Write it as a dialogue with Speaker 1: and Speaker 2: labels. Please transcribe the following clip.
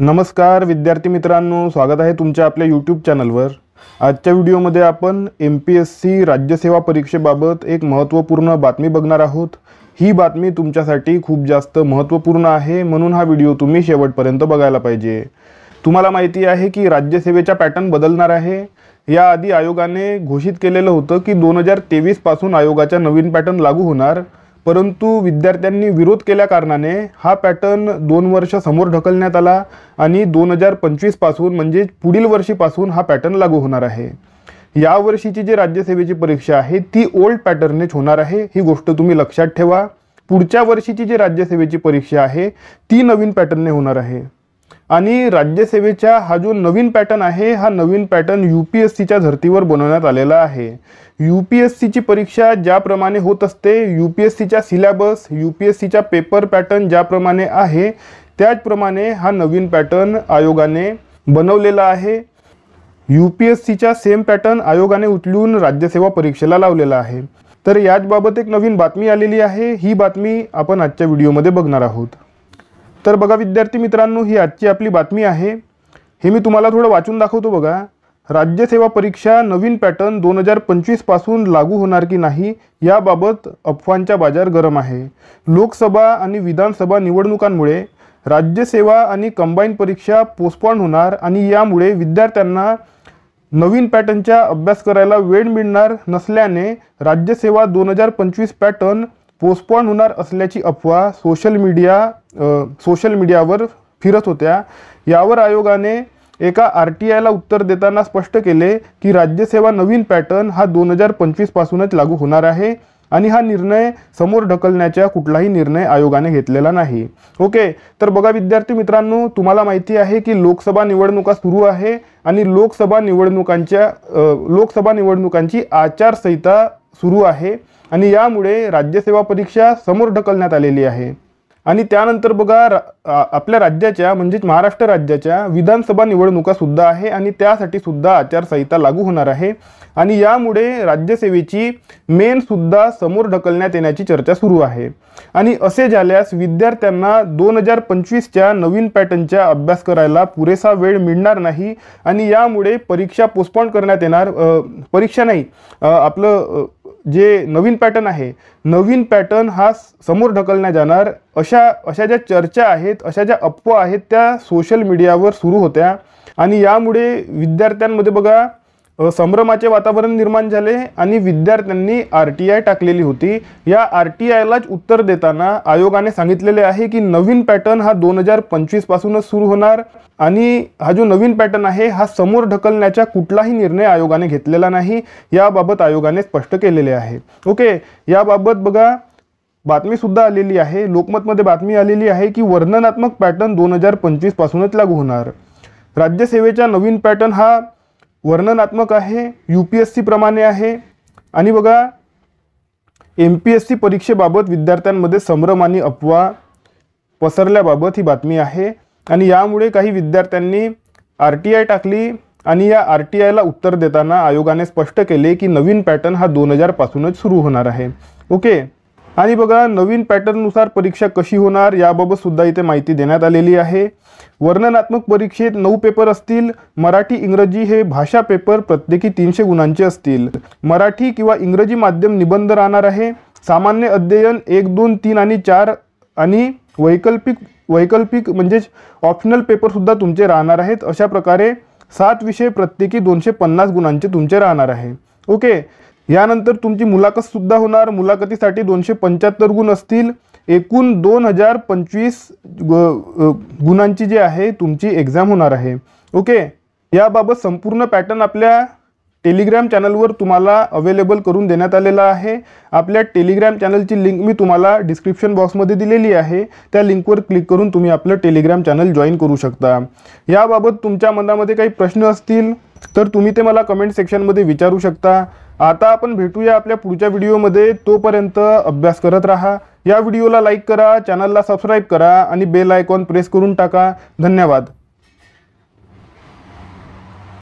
Speaker 1: नमस्कार विद्यार्थी मित्रांनो स्वागत आहे तुमच्या आपल्या यूट्यूब चॅनलवर आजच्या व्हिडिओमध्ये आपण एम पी एस सी राज्यसेवा परीक्षेबाबत एक महत्त्वपूर्ण बातमी बघणार आहोत ही बातमी तुमच्यासाठी खूप जास्त महत्त्वपूर्ण आहे म्हणून हा व्हिडिओ तुम्ही शेवटपर्यंत बघायला पाहिजे तुम्हाला माहिती आहे की राज्यसेवेचा पॅटर्न बदलणार आहे याआधी आयोगाने घोषित केलेलं होतं की दोन हजार तेवीसपासून आयोगाचा नवीन पॅटर्न लागू होणार परंतु विद्यार्थ्यांनी विरोध केल्या कारणाने हा पॅटर्न दोन वर्ष समोर ढकलण्यात आला आणि दोन हजार पंचवीसपासून म्हणजे पुढील वर्षीपासून हा पॅटर्न लागू होणार आहे यावर्षीची जी राज्यसेवेची परीक्षा आहे ती ओल्ड पॅटर्ननेच होणार आहे ही गोष्ट तुम्ही लक्षात ठेवा पुढच्या वर्षीची जी राज्यसेवेची परीक्षा आहे ती नवीन पॅटर्नने होणार आहे आणि राज्यसेवेचा हा जो नवीन पॅटर्न आहे हा नवीन पॅटर्न यू पी एस सीच्या धर्तीवर बनवण्यात आलेला आहे यू पी एस सीची परीक्षा ज्याप्रमाणे होत असते यू पी एस सीच्या सिलॅबस यू पी एस सीच्या पेपर पॅटर्न ज्याप्रमाणे आहे त्याचप्रमाणे हा नवीन पॅटर्न आयोगाने बनवलेला आहे यू पी एस सीच्या सेम पॅटर्न आयोगाने उचलून राज्यसेवा परीक्षेला लावलेला आहे तर याचबाबत एक नवीन बातमी आलेली आहे ही बातमी आपण आजच्या व्हिडिओमध्ये बघणार आहोत तर बघा विद्यार्थी मित्रांनो ही आजची आपली बातमी आहे हे मी तुम्हाला थोडं वाचून दाखवतो बघा राज्यसेवा परीक्षा नवीन पॅटर्न दोन हजार पंचवीसपासून लागू होणार की नाही याबाबत अफवांचा बाजार गरम आहे लोकसभा आणि विधानसभा निवडणुकांमुळे राज्यसेवा आणि कंबाईन परीक्षा पोस्टपॉन होणार आणि यामुळे विद्यार्थ्यांना नवीन पॅटर्नचा अभ्यास करायला वेळ मिळणार नसल्याने राज्यसेवा दोन हजार पंचवीस पॅटर्न पोस्टपॉन होणार असल्याची अफवा सोशल मीडिया सोशल मीडियावर फिरत होत्या यावर आयोगाने एका आर टी आयला उत्तर देताना स्पष्ट केले की राज्यसेवा नवीन पॅटर्न हा दोन हजार पंचवीसपासूनच लागू होणार आहे आणि हा निर्णय समोर ढकलण्याच्या कुठलाही निर्णय आयोगाने घेतलेला नाही ओके तर बघा विद्यार्थी मित्रांनो तुम्हाला माहिती आहे की लोकसभा निवडणुका सुरू आहे आणि लोकसभा निवडणुकांच्या लोकसभा निवडणुकांची आचारसंहिता सुरू आहे आणि यामुळे राज्यसेवा परीक्षा समोर ढकलण्यात आलेली आहे आणि त्यानंतर बघा आपल्या राज्याच्या म्हणजेच महाराष्ट्र राज्याच्या विधानसभा निवडणुकासुद्धा आहे आणि त्यासाठी सुद्धा आचारसंहिता लागू होणार आहे आणि यामुळे राज्यसेवेची मेनसुद्धा समोर ढकलण्यात येण्याची चर्चा सुरू आहे आणि असे झाल्यास विद्यार्थ्यांना दोन हजार पंचवीसच्या नवीन पॅटर्नच्या अभ्यास करायला पुरेसा वेळ मिळणार नाही आणि यामुळे परीक्षा पोस्टपॉन करण्यात येणार परीक्षा नाही आपलं जे नवीन पॅटर्न आहे नवीन पॅटर्न हा समोर ढकलण्यात जाणार अशा अशा ज्या चर्चा आहेत अशा ज्या अफवा आहेत त्या सोशल मीडियावर सुरू होत्या आणि यामुळे विद्यार्थ्यांमध्ये बघा संभ्रमाचे वातावरण निर्माण झाले आणि विद्यार्थ्यांनी आर टी आय टाकलेली होती या आर टी आयलाच उत्तर देताना आयोगाने सांगितलेले आहे की नवीन पॅटर्न हा दोन हजार पंचवीसपासूनच सुरू होणार आणि हा जो नवीन पॅटर्न आहे हा समोर ढकलण्याचा कुठलाही निर्णय आयोगाने घेतलेला नाही याबाबत आयोगाने स्पष्ट केलेले आहे ओके याबाबत बघा बातमीसुद्धा आलेली आहे लोकमतमध्ये बातमी आलेली आहे की वर्णनात्मक पॅटर्न दोन हजार पंचवीसपासूनच लागू होणार राज्यसेवेचा नवीन पॅटर्न हा वर्णनात्मक आहे यू पी एस सीप्रमाणे आहे आणि बघा एम पी एस सी परीक्षेबाबत विद्यार्थ्यांमध्ये संभ्रम आणि अफवा पसरल्याबाबत ही बातमी आहे आणि यामुळे काही विद्यार्थ्यांनी आर टी आय टाकली आणि या आर टी आयला उत्तर देताना आयोगाने स्पष्ट केले की नवीन पॅटर्न हा दोन हजारपासूनच सुरू होणार आहे ओके आणि बघा नवीन पॅटर्ननुसार परीक्षा कशी होणार याबाबत सुद्धा इथे माहिती देण्यात आलेली आहे वर्णनात्मक परीक्षेत नऊ पेपर असतील मराठी इंग्रजी हे भाषा पेपर प्रत्येकी तीनशे गुणांचे असतील मराठी किंवा इंग्रजी माध्यम निबंध राहणार आहे सामान्य अध्ययन एक दोन तीन आणि चार आणि वैकल्पिक वैकल्पिक म्हणजेच ऑप्शनल पेपरसुद्धा तुमचे राहणार आहेत अशा प्रकारे सात विषय प्रत्येकी दोनशे पन्नास गुणांचे तुमचे राहणार आहे ओके यानंतर तुमची मुलाखतसुद्धा होणार मुलाखतीसाठी दोनशे पंच्याहत्तर गुण असतील एकूण दोन हजार पंचवीस गुणांची जी आहे तुमची एक्झाम होणार आहे ओके याबाबत संपूर्ण पॅटर्न आपल्या टेलिग्राम चॅनलवर तुम्हाला अवेलेबल करून देण्यात आलेला आहे आपल्या टेलिग्राम चॅनलची लिंक मी तुम्हाला डिस्क्रिप्शन बॉक्समध्ये दिलेली आहे त्या लिंकवर क्लिक करून तुम्ही आपलं टेलिग्राम चॅनल जॉईन करू शकता याबाबत तुमच्या मनामध्ये काही प्रश्न असतील तर तुम्ही ते मला कमेंट सेक्शनमध्ये विचारू शकता आता आपण भेटूया आपल्या पुढच्या व्हिडिओमध्ये तोपर्यंत अभ्यास करत राहा या व्हिडिओला लाईक करा चॅनलला सबस्क्राईब करा आणि बेल आयकॉन प्रेस करून टाका धन्यवाद